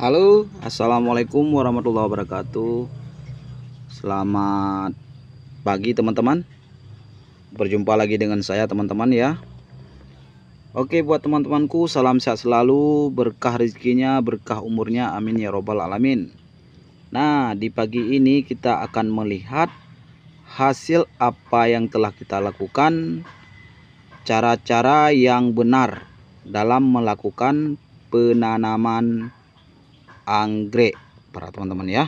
Halo, assalamualaikum warahmatullahi wabarakatuh. Selamat pagi, teman-teman. Berjumpa lagi dengan saya, teman-teman. Ya, oke, buat teman-temanku, salam sehat selalu, berkah rezekinya, berkah umurnya. Amin ya Robbal 'Alamin. Nah, di pagi ini kita akan melihat hasil apa yang telah kita lakukan, cara-cara yang benar dalam melakukan penanaman anggrek para teman-teman ya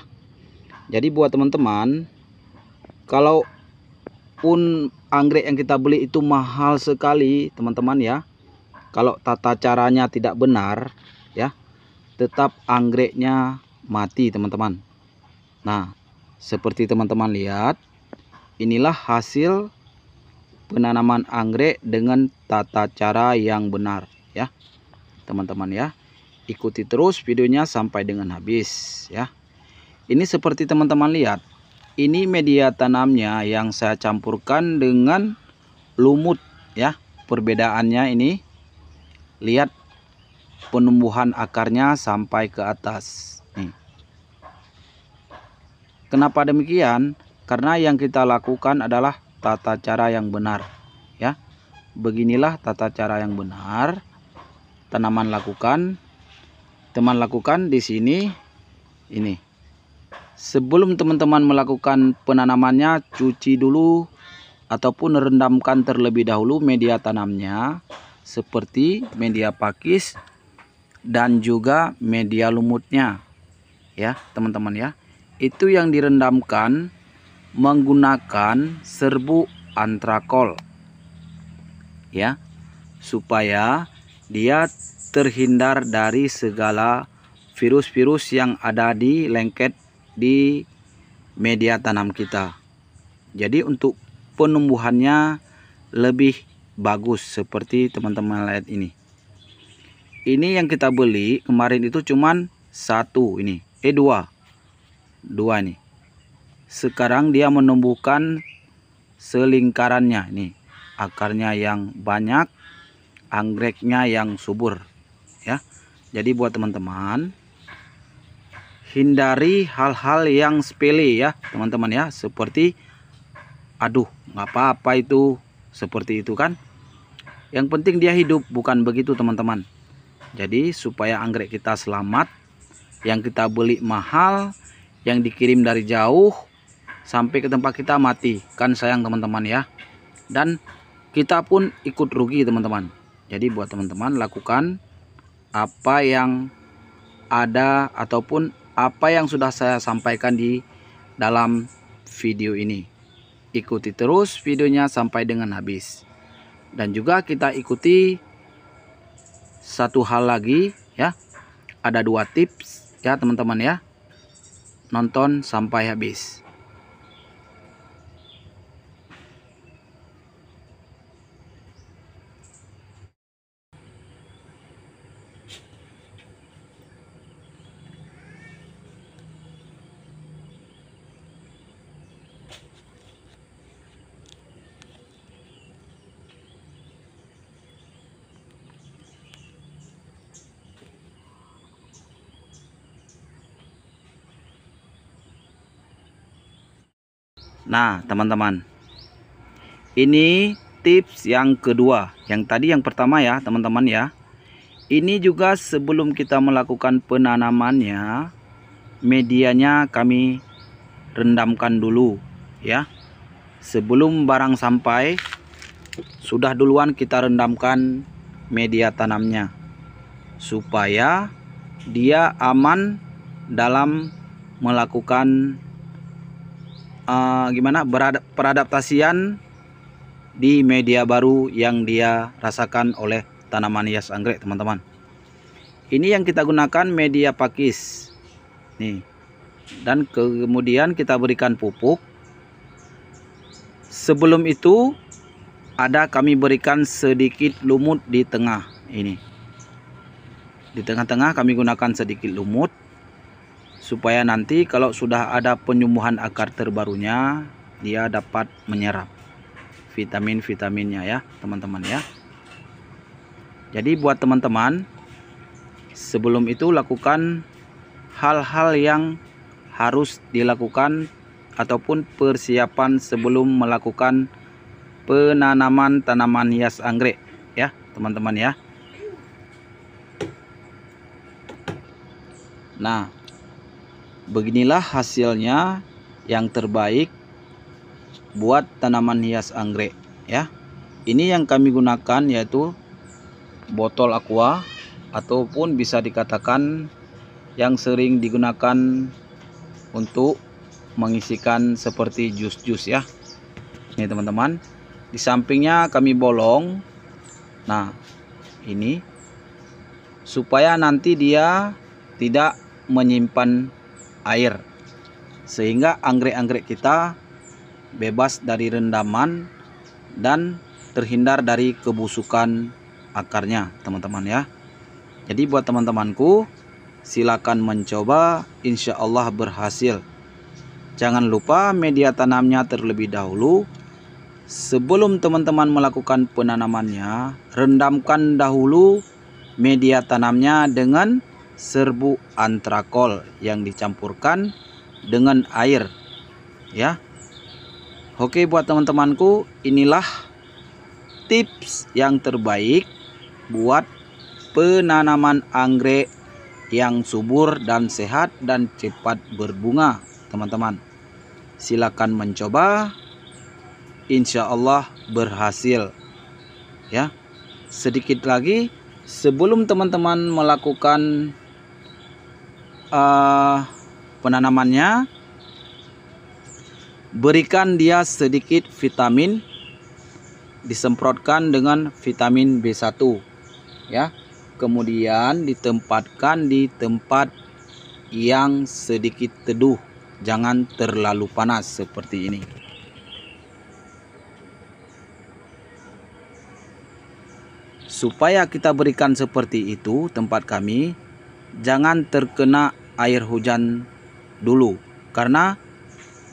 jadi buat teman-teman kalau pun anggrek yang kita beli itu mahal sekali teman-teman ya kalau tata caranya tidak benar ya tetap anggreknya mati teman-teman nah seperti teman-teman lihat inilah hasil penanaman anggrek dengan tata cara yang benar ya teman-teman ya ikuti terus videonya sampai dengan habis ya ini seperti teman-teman lihat ini media tanamnya yang saya campurkan dengan lumut ya perbedaannya ini lihat penumbuhan akarnya sampai ke atas nih kenapa demikian karena yang kita lakukan adalah tata cara yang benar ya beginilah tata cara yang benar tanaman lakukan teman lakukan di sini ini sebelum teman-teman melakukan penanamannya cuci dulu ataupun rendamkan terlebih dahulu media tanamnya seperti media pakis dan juga media lumutnya ya teman-teman ya itu yang direndamkan menggunakan serbuk antrakol ya supaya dia terhindar dari segala virus-virus yang ada di lengket di media tanam kita. Jadi untuk penumbuhannya lebih bagus seperti teman-teman lihat ini. Ini yang kita beli kemarin itu cuman satu ini, eh dua, dua ini. Sekarang dia menumbuhkan selingkarannya ini akarnya yang banyak anggreknya yang subur ya jadi buat teman-teman hindari hal-hal yang sepele ya teman-teman ya seperti aduh nggak apa-apa itu seperti itu kan yang penting dia hidup bukan begitu teman-teman jadi supaya anggrek kita selamat yang kita beli mahal yang dikirim dari jauh sampai ke tempat kita mati kan sayang teman-teman ya dan kita pun ikut rugi teman-teman jadi buat teman-teman lakukan apa yang ada ataupun apa yang sudah saya sampaikan di dalam video ini. Ikuti terus videonya sampai dengan habis. Dan juga kita ikuti satu hal lagi ya. Ada dua tips ya teman-teman ya. Nonton sampai habis. Nah, teman-teman. Ini tips yang kedua. Yang tadi yang pertama ya, teman-teman ya. Ini juga sebelum kita melakukan penanamannya, medianya kami rendamkan dulu ya. Sebelum barang sampai sudah duluan kita rendamkan media tanamnya supaya dia aman dalam melakukan Eh, gimana berada, peradaptasian di media baru yang dia rasakan oleh tanaman hias anggrek teman-teman ini yang kita gunakan media pakis nih dan kemudian kita berikan pupuk sebelum itu ada kami berikan sedikit lumut di tengah ini di tengah-tengah kami gunakan sedikit lumut supaya nanti kalau sudah ada penyumbuhan akar terbarunya dia dapat menyerap vitamin-vitaminnya ya teman-teman ya jadi buat teman-teman sebelum itu lakukan hal-hal yang harus dilakukan ataupun persiapan sebelum melakukan penanaman tanaman hias anggrek ya teman-teman ya nah Beginilah hasilnya yang terbaik buat tanaman hias anggrek ya. Ini yang kami gunakan yaitu botol aqua ataupun bisa dikatakan yang sering digunakan untuk mengisikan seperti jus-jus ya. Ini teman-teman. Di sampingnya kami bolong. Nah, ini supaya nanti dia tidak menyimpan air sehingga anggrek-anggrek kita bebas dari rendaman dan terhindar dari kebusukan akarnya teman-teman ya jadi buat teman-temanku silakan mencoba insya Allah berhasil jangan lupa media tanamnya terlebih dahulu sebelum teman-teman melakukan penanamannya rendamkan dahulu media tanamnya dengan serbu antrakol yang dicampurkan dengan air ya Oke buat teman-temanku inilah tips yang terbaik buat penanaman anggrek yang subur dan sehat dan cepat berbunga teman-teman silakan mencoba insya Allah berhasil ya sedikit lagi sebelum teman-teman melakukan uh, penanamannya berikan dia sedikit vitamin disemprotkan dengan vitamin B1 ya kemudian ditempatkan di tempat yang sedikit teduh jangan terlalu panas seperti ini supaya kita berikan seperti itu tempat kami jangan terkena air hujan dulu karena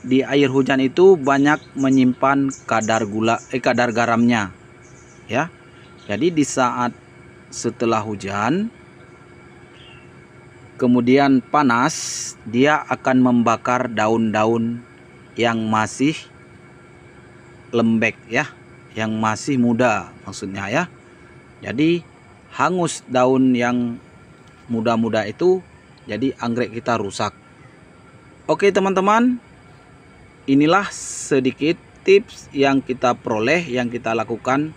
di air hujan itu banyak menyimpan kadar gula eh kadar garamnya ya jadi di saat setelah hujan kemudian panas dia akan membakar daun-daun yang masih lembek ya yang masih muda maksudnya ya jadi hangus daun yang muda-muda itu jadi anggrek kita rusak oke teman-teman inilah sedikit tips yang kita peroleh yang kita lakukan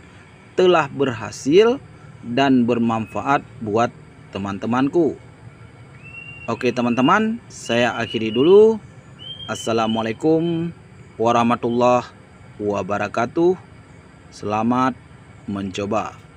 telah berhasil dan bermanfaat buat teman-temanku oke teman-teman saya akhiri dulu Assalamualaikum warahmatullahi wabarakatuh Selamat mencoba